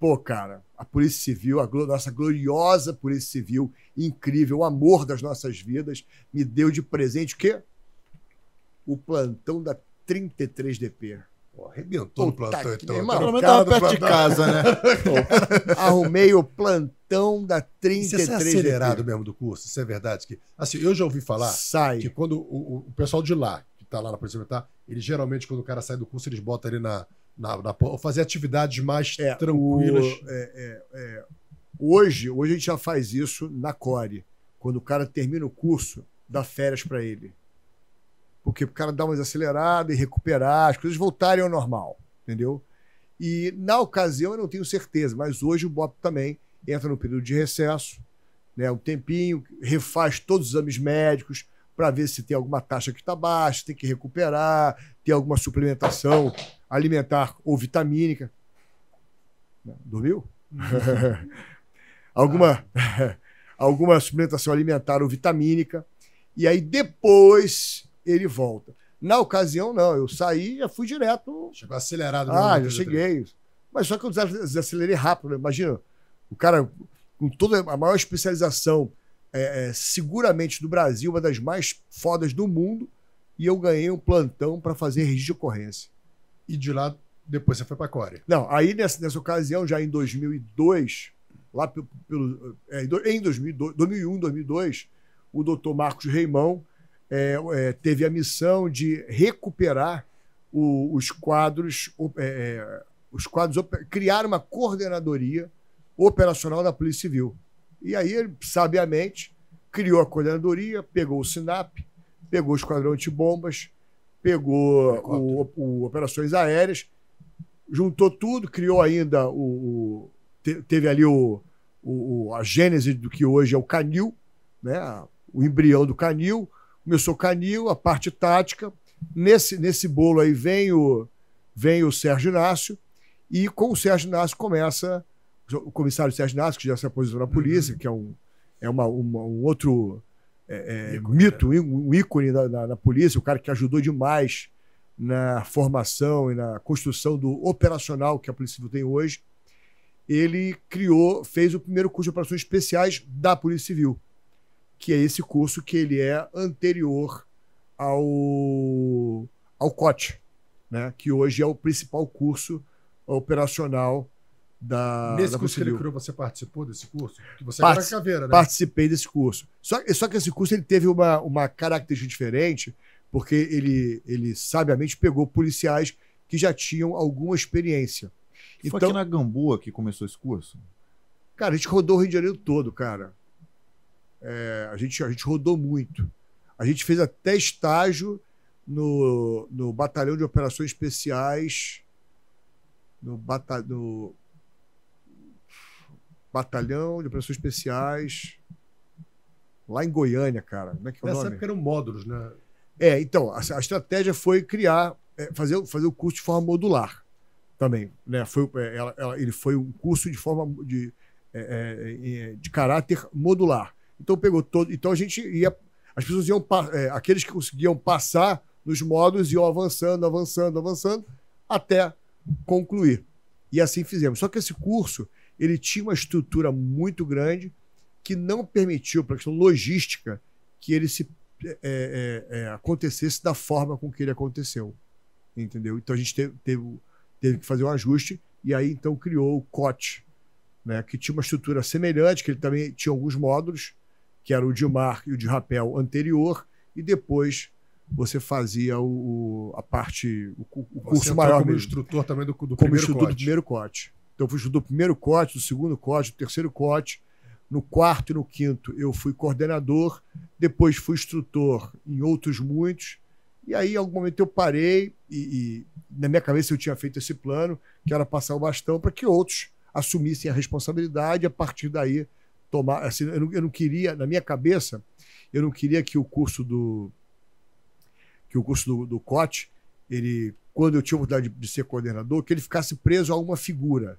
Pô, cara, a Polícia Civil, a nossa gloriosa Polícia Civil, incrível, o amor das nossas vidas, me deu de presente o quê? O plantão da 33DP. Pô, arrebentou o plantão, então. Irmão, pelo menos tava perto de casa, né? arrumei o plantão da 33. Isso é acelerado mesmo do curso, isso é verdade. Que, assim, eu já ouvi falar Sai. que quando o, o pessoal de lá, que está lá na Polícia Militar, ele geralmente, quando o cara sai do curso, eles botam ali na na, na, fazer atividades mais é, tranquilas. O, é, é, é, hoje, hoje a gente já faz isso na core. Quando o cara termina o curso, dá férias para ele. Porque o cara dá uma acelerada e recuperar, as coisas voltarem ao normal, entendeu? E na ocasião eu não tenho certeza, mas hoje o BOP também entra no período de recesso, né, um tempinho, refaz todos os exames médicos, para ver se tem alguma taxa que está baixa, tem que recuperar, tem alguma suplementação alimentar ou vitamínica. Né? Dormiu? Uhum. alguma, alguma suplementação alimentar ou vitamínica. E aí depois ele volta. Na ocasião, não. Eu saí e já fui direto. Chegou acelerado. Ah, né, já cheguei. Mas só que eu desacelerei rápido. Né? Imagina, o cara com toda a maior especialização, é, é, seguramente do Brasil, uma das mais fodas do mundo, e eu ganhei um plantão para fazer registro de ocorrência e de lá depois você foi para a Não, aí nessa, nessa ocasião, já em 2002, lá pelo, pelo é, em 2002, 2001, 2002, o doutor Marcos Reimão é, é, teve a missão de recuperar o, os quadros, é, é, os quadros criar uma coordenadoria operacional da Polícia Civil. E aí ele, sabiamente, criou a coordenadoria, pegou o SINAP, pegou o Esquadrão de Bombas pegou o, o, Operações Aéreas, juntou tudo, criou ainda o. o teve ali o, o, a gênese do que hoje é o Canil, né? o embrião do Canil. Começou o Canil, a parte tática. Nesse, nesse bolo aí vem o, vem o Sérgio Inácio, e com o Sérgio Inácio começa o comissário Sérgio Inácio, que já se aposentou na polícia, uhum. que é um, é uma, uma um outro é, é, ícone, né? mito, né? um ícone da, da, da, polícia, o cara que ajudou demais na formação e na construção do operacional que a Polícia Civil tem hoje, ele criou, fez o primeiro curso de operações especiais da Polícia Civil, que é esse curso que ele é anterior ao, ao COT, né? que hoje é o principal curso operacional da. Nesse da curso que ele criou, você participou desse curso? Que você Parti era caveira, né? Participei desse curso. Só, só que esse curso ele teve uma, uma característica diferente, porque ele, ele sabiamente pegou policiais que já tinham alguma experiência. Foi então, aqui na Gamboa que começou esse curso? Cara, a gente rodou o Rio de Janeiro todo, cara. É, a, gente, a gente rodou muito. A gente fez até estágio no, no Batalhão de Operações Especiais. No, bata, no batalhão de operações especiais lá em Goiânia, cara. Como é que é Nessa época eram módulos, né? É, então, a, a estratégia foi criar, é, fazer, fazer o curso de forma modular também. Né? Foi, é, ela, ela, ele foi um curso de forma de, é, é, é, de caráter modular. Então pegou todo. Então a gente ia. As pessoas iam. É, aqueles que conseguiam passar nos módulos iam avançando, avançando, avançando, até concluir. E assim fizemos. Só que esse curso ele tinha uma estrutura muito grande que não permitiu, para a questão logística, que ele se é, é, é, acontecesse da forma com que ele aconteceu. Entendeu? Então a gente teve, teve, teve que fazer um ajuste e aí então criou o COT, né, que tinha uma estrutura semelhante, que ele também tinha alguns módulos, que era o de mar e o de rapel anterior, e depois você fazia o, a parte, o, o curso maior como mesmo. instrutor também do, do como primeiro instrutor também do primeiro cote. Então, eu fui do primeiro corte, do segundo corte, do terceiro corte. No quarto e no quinto, eu fui coordenador, depois fui instrutor em outros muitos. E aí, em algum momento, eu parei e, e na minha cabeça eu tinha feito esse plano, que era passar o bastão para que outros assumissem a responsabilidade. A partir daí, tomar. Assim, eu, não, eu não queria, na minha cabeça, eu não queria que o curso do que o curso do, do COT, ele, quando eu tinha a oportunidade de, de ser coordenador, que ele ficasse preso a uma figura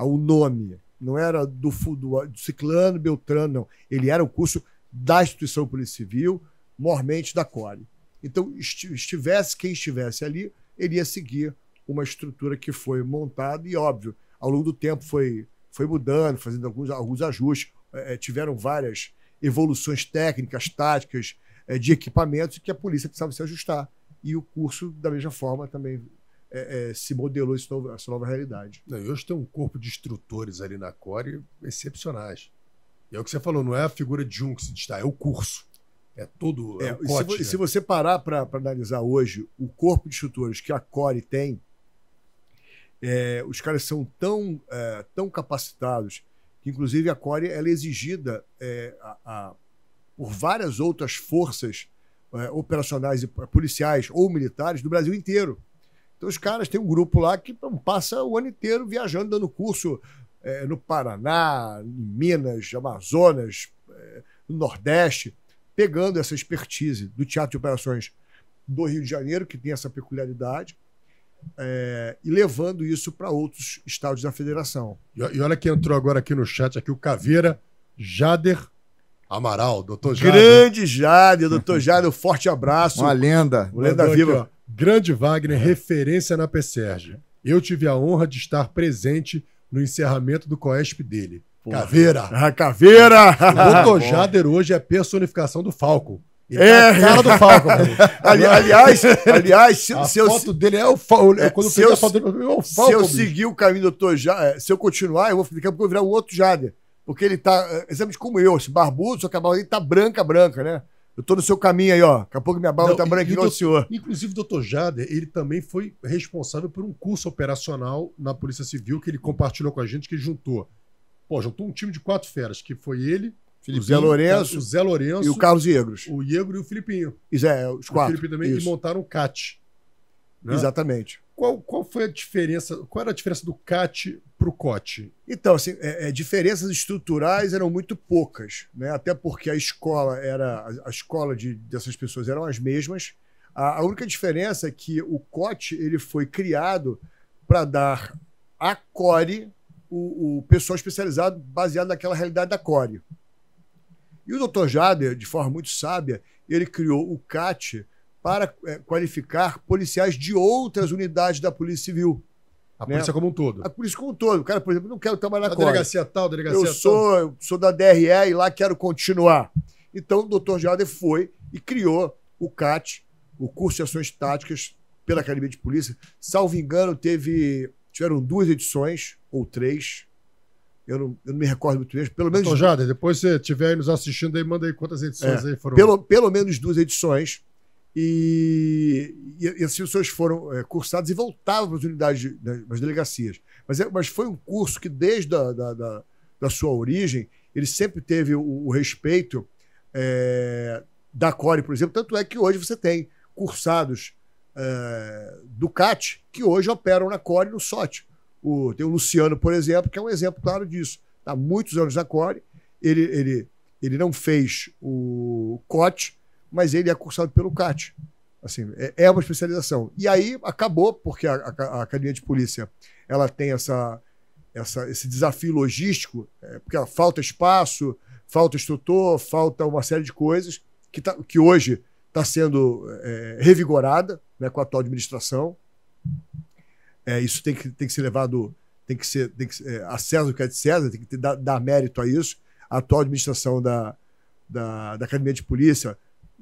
ao nome. Não era do, do, do Ciclano, Beltrano, não. Ele era o curso da instituição Polícia Civil, mormente da CORE. Então, estivesse quem estivesse ali, ele ia seguir uma estrutura que foi montada e, óbvio, ao longo do tempo foi, foi mudando, fazendo alguns, alguns ajustes. É, é tiveram várias evoluções técnicas, táticas, é, de equipamentos que a polícia precisava se ajustar. E o curso, da mesma forma, também é, é, se modelou novo, essa nova realidade. Não, hoje tem um corpo de instrutores ali na Core excepcionais. E é o que você falou, não é a figura de um que se destaca, é o curso. É todo. É, é se, né? se, você parar para analisar hoje o corpo de instrutores que a Core tem, é, os caras são tão, é, tão capacitados que, inclusive, a Core ela é exigida a, a, por várias outras forças operacionais e policiais ou militares do Brasil inteiro. Então, os caras têm um grupo lá que passa o ano inteiro viajando, dando curso é, no Paraná, em Minas, Amazonas, é, no Nordeste, pegando essa expertise do Teatro de Operações do Rio de Janeiro, que tem essa peculiaridade, é, e levando isso para outros estados da federação. E, e, olha quem entrou agora aqui no chat, aqui o Caveira Jader Amaral, doutor Jader. Grande Jader, doutor Jader, um forte abraço. Uma lenda. Uma lenda viva. Aqui, Grande Wagner, é. referência na PSERG. Eu tive a honra de estar presente no encerramento do COESP dele. Porra. Caveira! Ah, caveira! O Jader hoje é personificação do Falco. Ele é, tá a cara do Falco. Ali, aliás, aliás, se, a se eu, foto dele é o Falco. É, é, quando se eu, foto dele, é o Falco. Se eu bicho. seguir o caminho do Dr. Jader, se eu continuar, eu vou ficar porque eu vou virar o outro Jader. Porque ele tá, exatamente como eu, esse barbudo, só que a bola dele tá branca, branca, né? Eu tô no seu caminho aí, ó. Daqui a pouco minha barba está tá branca o senhor. Inclusive, o doutor Jader, ele também foi responsável por um curso operacional na Polícia Civil que ele hum. compartilhou com a gente, que juntou. Pô, juntou um time de quatro feras, que foi ele, Filipinho, o Zé Lourenço, o Zé Lourenço e o Carlos Iegros. O Iegro e o Filipinho. Isso é, os quatro. O Filipinho também, Isso. e montaram o CAT. Né? Exatamente. Qual, qual foi a diferença? Qual era a diferença do CAT para o COT? Então, assim, é, é, diferenças estruturais eram muito poucas, né? Até porque a escola era a, a escola de, dessas pessoas eram as mesmas. A, a única diferença é que o COT ele foi criado para dar à CORE o, o pessoal especializado baseado naquela realidade da CORE. E o Dr. Jader, de forma muito sábia, ele criou o CAT para é, qualificar policiais de outras unidades da Polícia Civil. A né? polícia como um todo. A polícia como um todo. Cara, por exemplo, não quero trabalhar na a delegacia tal, delegacia eu tal. Sou, eu sou da DRE e lá quero continuar. Então, o doutor Jader foi e criou o CAT, o Curso de Ações Táticas pela Academia de Polícia. Salvo engano, teve tiveram duas edições ou três. Eu não, eu não me recordo muito bem, pelo menos. doutor Jader, depois você estiver nos assistindo aí, manda aí quantas edições é, aí foram. Pelo, pelo menos duas edições. E, e, e seus foram é, cursados e voltavam para as unidades, para né, as delegacias. Mas, é, mas foi um curso que, desde a, da, da, da sua origem, ele sempre teve o, o respeito é, da Core, por exemplo. Tanto é que hoje você tem cursados é, CAT que hoje operam na Core e no SOT. O, tem o Luciano, por exemplo, que é um exemplo claro disso. Está muitos anos na Core, ele, ele, ele não fez o COT, mas ele é cursado pelo CAT. Assim, é, é, uma especialização. E aí acabou, porque a, a, a academia de polícia ela tem essa, essa esse desafio logístico, é, porque ela falta espaço, falta instrutor, falta uma série de coisas que, tá, que hoje está sendo é, revigorada né, com a atual administração. É, isso tem que, tem que ser levado, tem que ser, tem que ser é, a César o que é de César, tem que ter, dar, dar mérito a isso. A atual administração da, da, da Academia de Polícia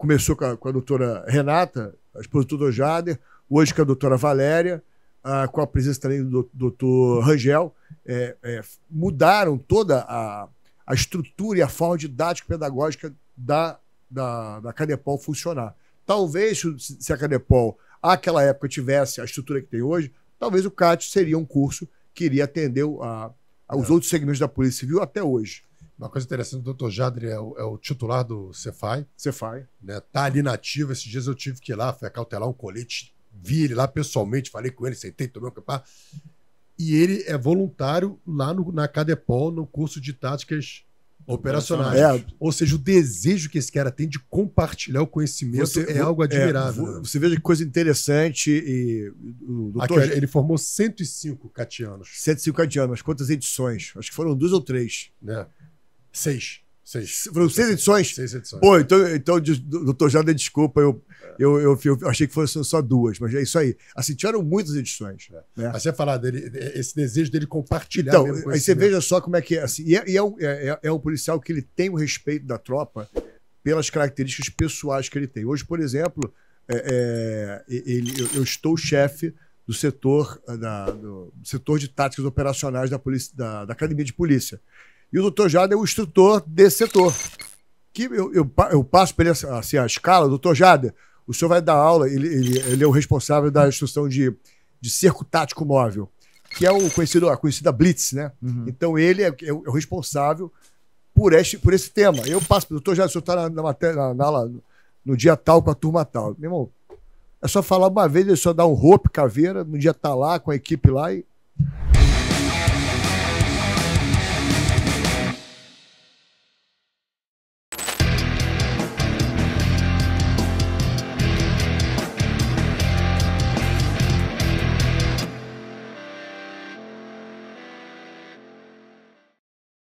começou com a, com a doutora Renata, a esposa do doutor Jader, hoje com a doutora Valéria, a, com a presença também do doutor Rangel, é, é, mudaram toda a, a estrutura e a forma didática pedagógica da, da, da Cadepol funcionar. Talvez, se a Cadepol, àquela época, tivesse a estrutura que tem hoje, talvez o CAT seria um curso que iria atender a, aos é. outros segmentos da Polícia Civil até hoje. Uma coisa interessante, o doutor Jadri é o, é o, titular do Cefai. Cefai. Né? Tá ali nativo. Esses dias eu tive que ir lá, fui cautelar um colete, vi ele lá pessoalmente, falei com ele, sentei, tomei um capá. E ele é voluntário lá no, na Cadepol, no curso de táticas operacionais. É. Ou seja, o desejo que esse cara tem de compartilhar o conhecimento você, é algo é, admirável. É, você veja que coisa interessante. E, o doutor, Aqui, ele formou 105 catianos. 105 catianos, mas quantas edições? Acho que foram duas ou três. É. Seis. Seis. Foram seis, edições? Seis edições. Pô, então, então doutor Jada, desculpa, eu, é. eu, eu, eu, achei que fossem só duas, mas é isso aí. Assim, tiveram muitas edições. É. Né? Mas você falar dele, é, é, esse desejo dele compartilhar. Então, mesmo aí você veja só como é que é. Assim, e é, e é, um, é, é, é um policial que ele tem o respeito da tropa pelas características pessoais que ele tem. Hoje, por exemplo, é, é, ele, eu, eu, estou chefe do setor, ah, da, do setor de táticas operacionais da, polícia, da, da Academia de Polícia. E o doutor Jada é o instrutor desse setor. Que eu, eu, eu passo para ele assim, a escala, doutor Jada, o senhor vai dar aula, ele, ele, ele é o responsável da instrução de, de cerco tático móvel, que é o conhecido, a conhecida Blitz, né? Uhum. Então ele é, é, é, o responsável por, este, por esse tema. Eu passo para o doutor Jada, o senhor está na, na, matéria, na, na aula no dia tal com a turma tal. Meu irmão, é só falar uma vez, ele é só dá um roupa, caveira, no dia tá lá com a equipe lá e